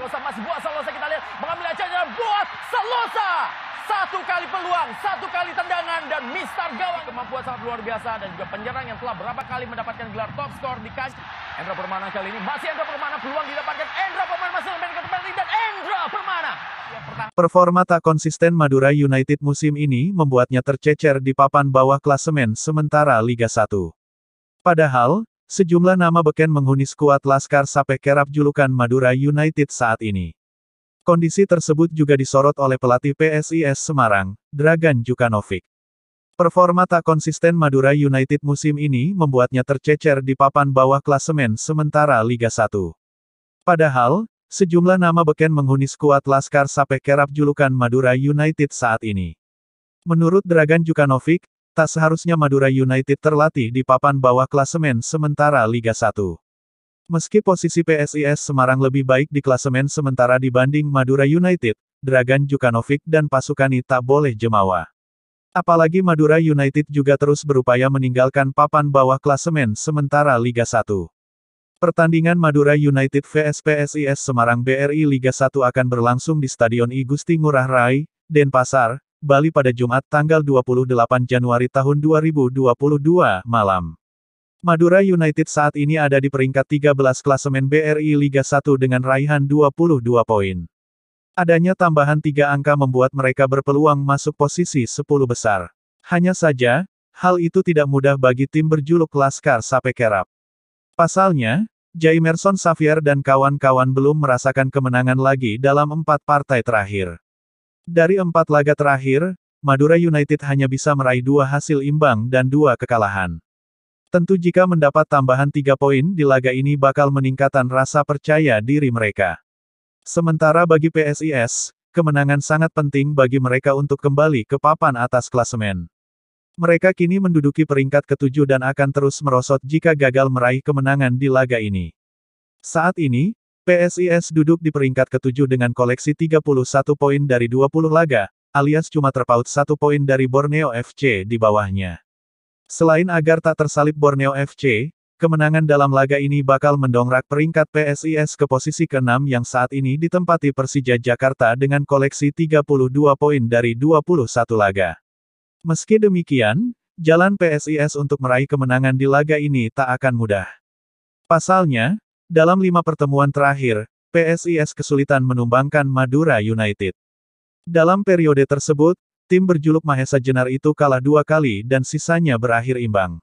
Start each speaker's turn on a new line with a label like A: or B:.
A: Salosa masih buat Salosa kita lihat mengambil acaranya buat Salosa. Satu kali peluang, satu kali tendangan dan Mister gawang. Kemampuan sangat luar biasa dan juga penyerang yang telah berapa kali mendapatkan gelar top skor di kaj Endra Permana kali ini masih Endra Permana peluang didapatkan Endra Permana masih memberikan ini dan Endra Permana. Performa tak konsisten Madura United musim ini membuatnya tercecer di papan bawah klasemen sementara Liga 1. Padahal, Sejumlah nama beken menghuni skuad Laskar Sape kerap julukan Madura United saat ini. Kondisi tersebut juga disorot oleh pelatih PSIS Semarang, Dragan Jukanovic. Performa tak konsisten Madura United musim ini membuatnya tercecer di papan bawah klasemen sementara Liga 1. Padahal, sejumlah nama beken menghuni skuad Laskar Sape kerap julukan Madura United saat ini. Menurut Dragan Jukanovic, Tak seharusnya Madura United terlatih di papan bawah klasemen sementara Liga 1. Meski posisi PSIS Semarang lebih baik di klasemen sementara dibanding Madura United, Dragan Jukanovic dan Pasukani tak boleh jemawa. Apalagi Madura United juga terus berupaya meninggalkan papan bawah klasemen sementara Liga 1. Pertandingan Madura United vs PSIS Semarang BRI Liga 1 akan berlangsung di Stadion I Gusti Ngurah Rai, Denpasar, Bali pada Jumat tanggal 28 Januari tahun 2022 malam. Madura United saat ini ada di peringkat 13 klasemen BRI Liga 1 dengan raihan 22 poin. Adanya tambahan tiga angka membuat mereka berpeluang masuk posisi 10 besar. Hanya saja, hal itu tidak mudah bagi tim berjuluk Laskar Sape Kerap. Pasalnya, Jaimerson Xavier dan kawan-kawan belum merasakan kemenangan lagi dalam empat partai terakhir. Dari empat laga terakhir, Madura United hanya bisa meraih dua hasil imbang dan dua kekalahan. Tentu jika mendapat tambahan tiga poin di laga ini bakal meningkatkan rasa percaya diri mereka. Sementara bagi PSIS, kemenangan sangat penting bagi mereka untuk kembali ke papan atas klasemen. Mereka kini menduduki peringkat ketujuh dan akan terus merosot jika gagal meraih kemenangan di laga ini. Saat ini, PSIS duduk di peringkat ketujuh dengan koleksi 31 poin dari 20 laga, alias cuma terpaut satu poin dari Borneo FC di bawahnya. Selain agar tak tersalip Borneo FC, kemenangan dalam laga ini bakal mendongkrak peringkat PSIS ke posisi ke-6 yang saat ini ditempati Persija Jakarta dengan koleksi 32 poin dari 21 laga. Meski demikian, jalan PSIS untuk meraih kemenangan di laga ini tak akan mudah. Pasalnya, dalam lima pertemuan terakhir, PSIS kesulitan menumbangkan Madura United. Dalam periode tersebut, tim berjuluk Mahesa Jenar itu kalah dua kali dan sisanya berakhir imbang.